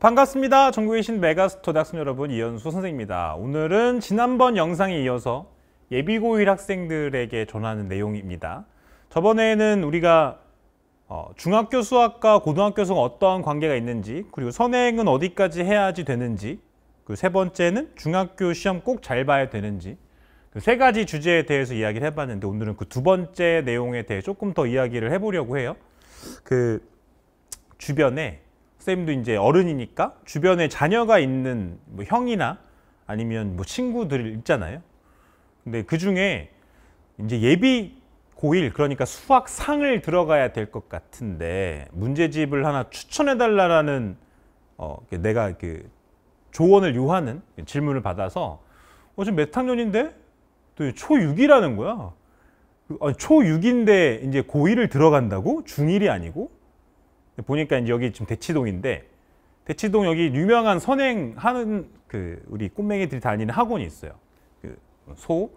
반갑습니다. 전국에 계신 메가스터 대학생 여러분, 이현수 선생입니다. 오늘은 지난번 영상에 이어서 예비고1 학생들에게 전하는 내용입니다. 저번에는 우리가 어, 중학교 수학과 고등학교 수학 어떠한 관계가 있는지 그리고 선행은 어디까지 해야지 되는지 그 세 번째는 중학교 시험 꼭 잘 봐야 되는지 그 세 가지 주제에 대해서 이야기를 해봤는데 오늘은 그 두 번째 내용에 대해 조금 더 이야기를 해보려고 해요. 그 주변에 선생님도 이제 어른이니까 주변에 자녀가 있는 뭐 형이나 아니면 뭐 친구들 있잖아요. 근데 그 중에 이제 예비 고1 그러니까 수학상을 들어가야 될 것 같은데 문제집을 하나 추천해 달라라는 어 내가 그 조언을 요하는 질문을 받아서 어 지금 몇 학년인데 또 초6이라는 거야. 그, 아니, 초6인데 이제 고1을 들어간다고? 중1이 아니고? 보니까 이제 여기 지금 대치동인데 대치동 여기 유명한 선행하는 그 우리 꽃맹이들이 다니는 학원이 있어요. 그 소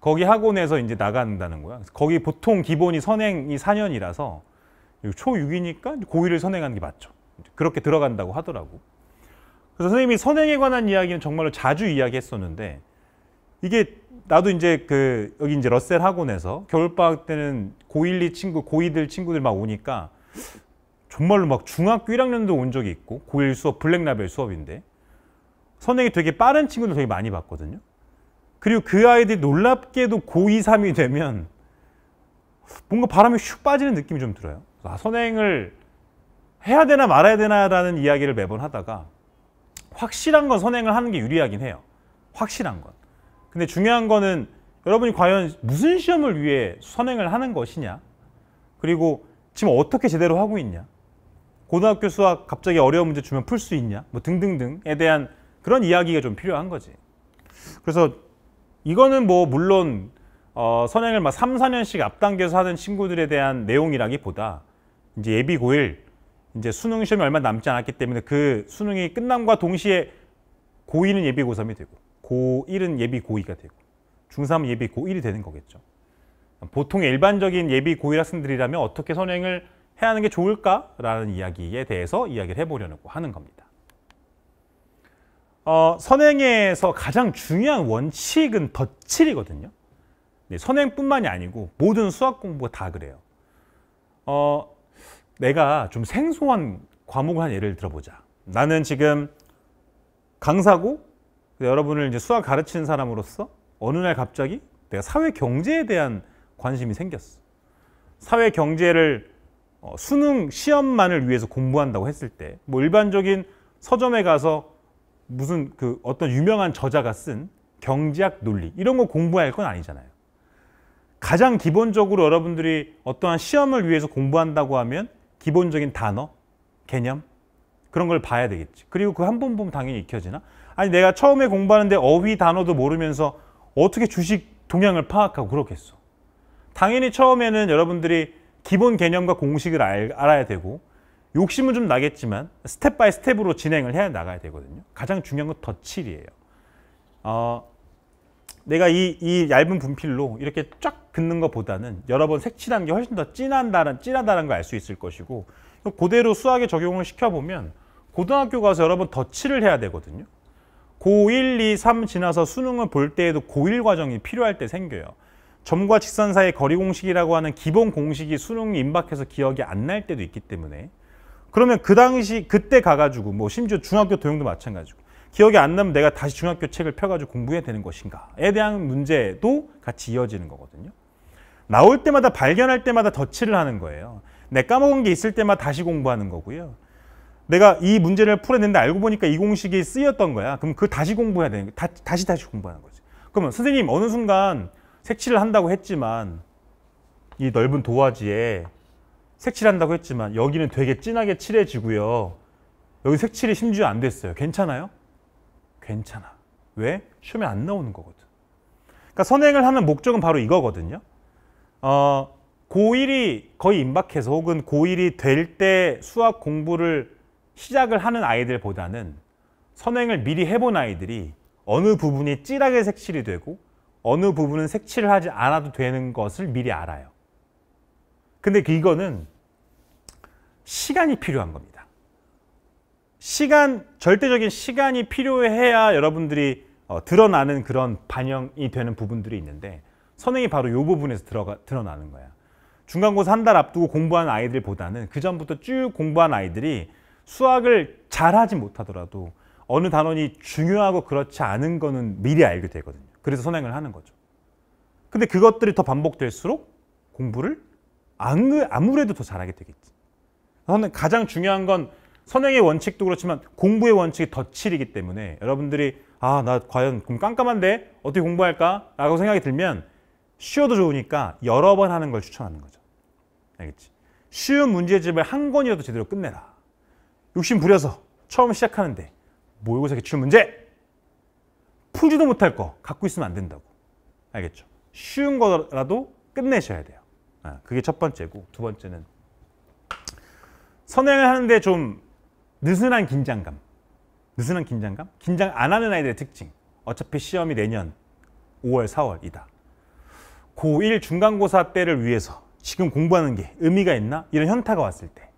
거기 학원에서 이제 나간다는 거야. 거기 보통 기본이 선행이 4년이라서 초6이니까 고1을 선행하는 게 맞죠. 그렇게 들어간다고 하더라고. 그래서 선생님이 선행에 관한 이야기는 정말로 자주 이야기했었는데 이게 나도 이제 그 여기 이제 러셀 학원에서 겨울방학 때는 고1, 2 친구, 고2들 친구들 막 오니까 정말로 막 중학교 1학년도 온 적이 있고 고1 수업 블랙라벨 수업인데 선행이 되게 빠른 친구들 되게 많이 봤거든요. 그리고 그 아이들이 놀랍게도 고2, 3이 되면 뭔가 바람이 슉 빠지는 느낌이 좀 들어요. 아, 선행을 해야 되나 말아야 되나라는 이야기를 매번 하다가 확실한 건 선행을 하는 게 유리하긴 해요. 확실한 건. 근데 중요한 거는 여러분이 과연 무슨 시험을 위해 선행을 하는 것이냐 그리고 지금 어떻게 제대로 하고 있냐 고등학교 수학 갑자기 어려운 문제 주면 풀 수 있냐? 뭐 등등등에 대한 그런 이야기가 좀 필요한 거지. 그래서 이거는 뭐 물론 어, 선행을 막 3, 4년씩 앞당겨서 하는 친구들에 대한 내용이라기보다 이제 예비 고1 이제 수능 시험이 얼마 남지 않았기 때문에 그 수능이 끝남과 동시에 고2는 예비 고3이 되고 고1은 예비 고2가 되고 중3은 예비 고1이 되는 거겠죠. 보통 일반적인 예비 고1 학생들이라면 어떻게 선행을 해야 하는 게 좋을까라는 이야기에 대해서 이야기를 해보려고 하는 겁니다. 어, 선행에서 가장 중요한 원칙은 덧칠이거든요. 네, 선행뿐만이 아니고 모든 수학 공부가 다 그래요. 어, 내가 좀 생소한 과목을 한 예를 들어보자. 나는 지금 강사고 여러분을 이제 수학 가르치는 사람으로서 어느 날 갑자기 내가 사회 경제에 대한 관심이 생겼어. 사회 경제를 어, 수능 시험만을 위해서 공부한다고 했을 때뭐 일반적인 서점에 가서 무슨 그 어떤 유명한 저자가 쓴 경제학 논리 이런 거 공부할 건 아니잖아요. 가장 기본적으로 여러분들이 어떠한 시험을 위해서 공부한다고 하면 기본적인 단어, 개념 그런 걸 봐야 되겠지. 그리고 그 한 번 보면 당연히 익혀지나? 아니 내가 처음에 공부하는데 어휘 단어도 모르면서 어떻게 주식 동향을 파악하고 그렇겠어. 당연히 처음에는 여러분들이 기본 개념과 공식을 알, 아야 되고 욕심은 좀 나겠지만 스텝 바이 스텝으로 진행을 해 나가야 되거든요. 가장 중요한 건 덧칠이에요. 어, 내가 이, 이 얇은 분필로 이렇게 쫙 긋는 것보다는 여러 번색칠한게 훨씬 더 진한다는, 진하다는 걸 알 수 있을 것이고 그대로 수학에 적용을 시켜보면 고등학교 가서 여러 번 덧칠을 해야 되거든요. 고1, 2, 3 지나서 수능을 볼 때에도 고1 과정이 필요할 때 생겨요. 점과 직선 사이 의 거리 공식이라고 하는 기본 공식이 수능 임박해서 기억이 안 날 때도 있기 때문에 그러면 그 당시 그때 가가지고 뭐 심지어 중학교 도형도 마찬가지고 기억이 안 나면 내가 다시 중학교 책을 펴가지고 공부해야 되는 것인가에 대한 문제도 같이 이어지는 거거든요. 나올 때마다 발견할 때마다 덧칠을 하는 거예요. 내 까먹은 게 있을 때마다 다시 공부하는 거고요. 내가 이 문제를 풀어냈는데 알고 보니까 이 공식이 쓰였던 거야. 그럼 그 다시 공부해야 되는 거 다, 시 다시, 다시 공부하는 거지. 그러면 선생님 어느 순간 색칠을 한다고 했지만 이 넓은 도화지에 색칠한다고 했지만 여기는 되게 진하게 칠해지고요. 여기 색칠이 심지어 안 됐어요. 괜찮아요? 괜찮아. 왜? 시험안 나오는 거거든. 그러니까 선행을 하는 목적은 바로 이거거든요. 어, 고1이 거의 임박해서 혹은 고1이 될 때 수학 공부를 시작을 하는 아이들보다는 선행을 미리 해본 아이들이 어느 부분이 찌하게 색칠이 되고 어느 부분은 색칠을 하지 않아도 되는 것을 미리 알아요. 근데 이거는 시간이 필요한 겁니다. 시간, 절대적인 시간이 필요해야 여러분들이 어, 드러나는 그런 반영이 되는 부분들이 있는데 선행이 바로 이 부분에서 들어가, 드러나는 거야. 중간고사 한 달 앞두고 공부한 아이들보다는 그 전부터 쭉 공부한 아이들이 수학을 잘하지 못하더라도 어느 단원이 중요하고 그렇지 않은 거는 미리 알게 되거든요. 그래서 선행을 하는 거죠. 근데 그것들이 더 반복될수록 공부를 아무래도 더 잘하게 되겠지. 저는 가장 중요한 건 선행의 원칙도 그렇지만 공부의 원칙이 덧칠이기 때문에 여러분들이 아 나 과연 좀 깜깜한데 어떻게 공부할까? 라고 생각이 들면 쉬어도 좋으니까 여러 번 하는 걸 추천하는 거죠. 알겠지? 쉬운 문제집을 한 권이라도 제대로 끝내라. 욕심 부려서 처음 시작하는데 모의고사 기출 문제 풀지도 못할 거 갖고 있으면 안 된다고. 알겠죠? 쉬운 거라도 끝내셔야 돼요. 아, 그게 첫 번째고 두 번째는 선행을 하는데 좀 느슨한 긴장감. 느슨한 긴장감? 긴장 안 하는 아이들의 특징. 어차피 시험이 내년 5월, 4월이다. 고1 중간고사 때를 위해서 지금 공부하는 게 의미가 있나? 이런 현타가 왔을 때.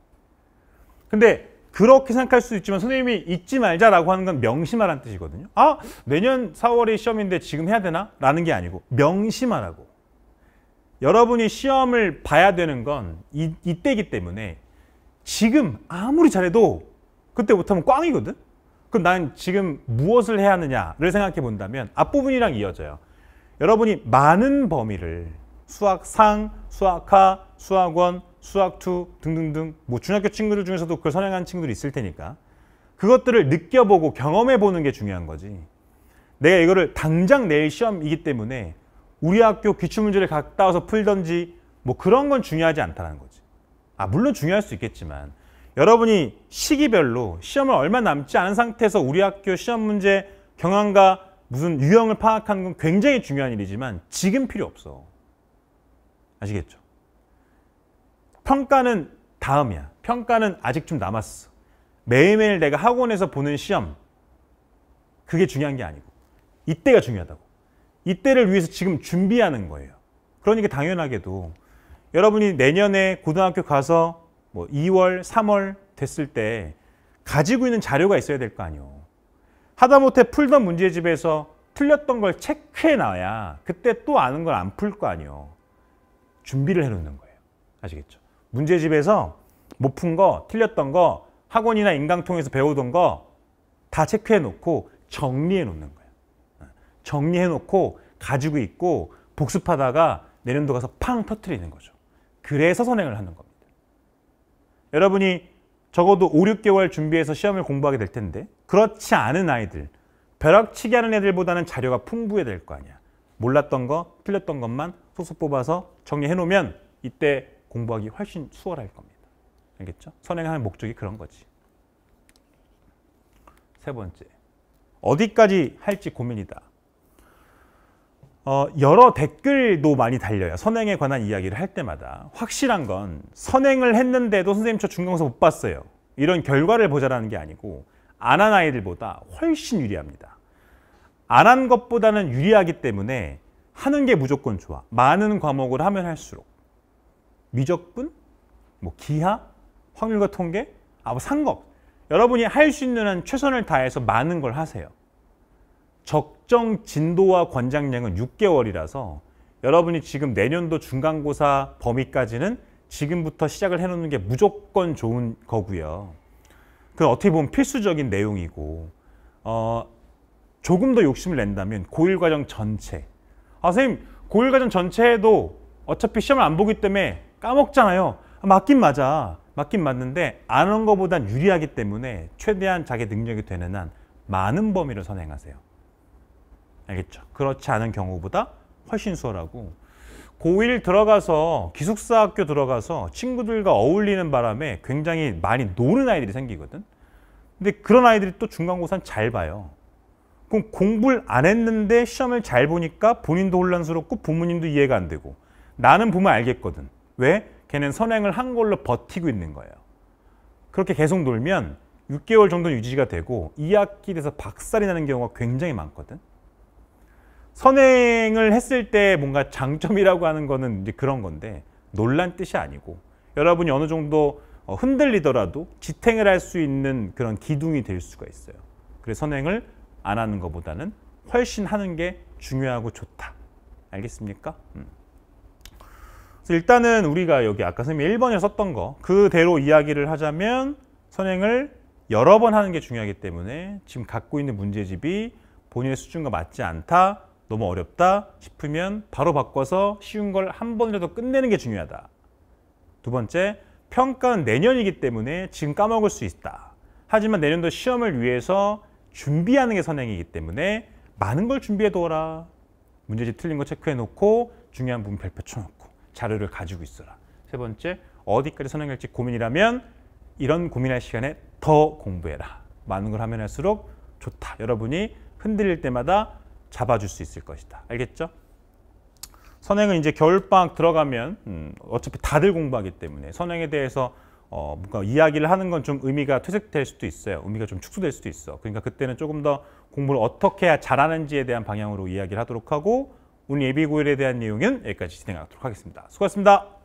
근데 그렇게 생각할 수 있지만 선생님이 잊지 말자라고 하는 건 명심하라는 뜻이거든요. 아 내년 4월에 시험인데 지금 해야 되나? 라는 게 아니고 명심하라고. 여러분이 시험을 봐야 되는 건 이, 이때이기 때문에 지금 아무리 잘해도 그때 못하면 꽝이거든? 그럼 난 지금 무엇을 해야 하느냐를 생각해 본다면 앞부분이랑 이어져요. 여러분이 많은 범위를 수학상, 수학하, 수학원, 수학2 등등등 뭐 중학교 친구들 중에서도 그걸 선행하는 친구들이 있을 테니까 그것들을 느껴보고 경험해보는 게 중요한 거지 내가 이거를 당장 내일 시험이기 때문에 우리 학교 기출문제를 갔다 와서 풀던지 뭐 그런 건 중요하지 않다는 거지 아 물론 중요할 수 있겠지만 여러분이 시기별로 시험을 얼마 남지 않은 상태에서 우리 학교 시험 문제 경향과 무슨 유형을 파악하는 건 굉장히 중요한 일이지만 지금 필요 없어 아시겠죠? 평가는 다음이야. 평가는 아직 좀 남았어. 매일매일 내가 학원에서 보는 시험 그게 중요한 게 아니고 이때가 중요하다고. 이때를 위해서 지금 준비하는 거예요. 그러니까 당연하게도 여러분이 내년에 고등학교 가서 뭐 2월, 3월 됐을 때 가지고 있는 자료가 있어야 될 거 아니에요. 하다못해 풀던 문제집에서 틀렸던 걸 체크해 놔야 그때 또 아는 걸 안 풀 거 아니에요. 준비를 해놓는 거예요. 아시겠죠? 문제집에서 못 푼 거, 틀렸던 거, 학원이나 인강 통해서 배우던 거 다 체크해 놓고 정리해 놓는 거예요. 정리해 놓고 가지고 있고 복습하다가 내년도 가서 팡 터트리는 거죠. 그래서 선행을 하는 겁니다. 여러분이 적어도 5, 6개월 준비해서 시험을 공부하게 될 텐데 그렇지 않은 아이들, 벼락치기 하는 애들보다는 자료가 풍부해야 될 거 아니야. 몰랐던 거, 틀렸던 것만 소속 뽑아서 정리해 놓으면 이때 공부하기 훨씬 수월할 겁니다. 알겠죠? 선행하는 목적이 그런 거지. 세 번째, 어디까지 할지 고민이다. 어, 여러 댓글도 많이 달려요. 선행에 관한 이야기를 할 때마다. 확실한 건 선행을 했는데도 선생님 저 중간고사 못 봤어요. 이런 결과를 보자라는 게 아니고 안 한 아이들보다 훨씬 유리합니다. 안 한 것보다는 유리하기 때문에 하는 게 무조건 좋아. 많은 과목을 하면 할수록. 미적분, 뭐 기하, 확률과 통계, 아뭐 상각 여러분이 할 수 있는 한 최선을 다해서 많은 걸 하세요. 적정 진도와 권장량은 6개월이라서 여러분이 지금 내년도 중간고사 범위까지는 지금부터 시작을 해놓는 게 무조건 좋은 거고요. 그 어떻게 보면 필수적인 내용이고 어, 조금 더 욕심을 낸다면 고1 과정 전체 아 선생님 고1 과정 전체에도 어차피 시험을 안 보기 때문에 까먹잖아요. 맞긴 맞아. 맞긴 맞는데 안한 것보단 유리하기 때문에 최대한 자기 능력이 되는 한 많은 범위를 선행하세요. 알겠죠? 그렇지 않은 경우보다 훨씬 수월하고 고1 들어가서 기숙사 학교 들어가서 친구들과 어울리는 바람에 굉장히 많이 노는 아이들이 생기거든. 근데 그런 아이들이 또 중간고사는 잘 봐요. 그럼 공부를 안 했는데 시험을 잘 보니까 본인도 혼란스럽고 부모님도 이해가 안 되고 나는 보면 알겠거든. 왜? 걔는 선행을 한 걸로 버티고 있는 거예요. 그렇게 계속 놀면 6개월 정도 유지가 되고 2학기 돼서 박살이 나는 경우가 굉장히 많거든. 선행을 했을 때 뭔가 장점이라고 하는 거는 이제 그런 건데 놀란 뜻이 아니고 여러분이 어느 정도 어, 흔들리더라도 지탱을 할 수 있는 그런 기둥이 될 수가 있어요. 그래서 선행을 안 하는 것보다는 훨씬 하는 게 중요하고 좋다. 알겠습니까? 음. 그래서 일단은 우리가 여기 아까 선생님이 1번에 썼던 거 그대로 이야기를 하자면 선행을 여러 번 하는 게 중요하기 때문에 지금 갖고 있는 문제집이 본인의 수준과 맞지 않다, 너무 어렵다 싶으면 바로 바꿔서 쉬운 걸 한 번이라도 끝내는 게 중요하다. 두 번째, 평가는 내년이기 때문에 지금 까먹을 수 있다. 하지만 내년도 시험을 위해서 준비하는 게 선행이기 때문에 많은 걸 준비해 둬라. 문제집 틀린 거 체크해 놓고 중요한 부분 발표 쳐놓고. 자료를 가지고 있어라. 세 번째, 어디까지 선행할지 고민이라면 이런 고민할 시간에 더 공부해라. 많은 걸 하면 할수록 좋다. 여러분이 흔들릴 때마다 잡아줄 수 있을 것이다. 알겠죠? 선행은 이제 겨울방학 들어가면 음, 어차피 다들 공부하기 때문에 선행에 대해서 어, 뭔가 이야기를 하는 건 좀 의미가 퇴색될 수도 있어요. 의미가 좀 축소될 수도 있어. 그러니까 그때는 조금 더 공부를 어떻게 해야 잘하는지에 대한 방향으로 이야기를 하도록 하고 오늘 예비고일에 대한 내용은 여기까지 진행하도록 하겠습니다. 수고하셨습니다.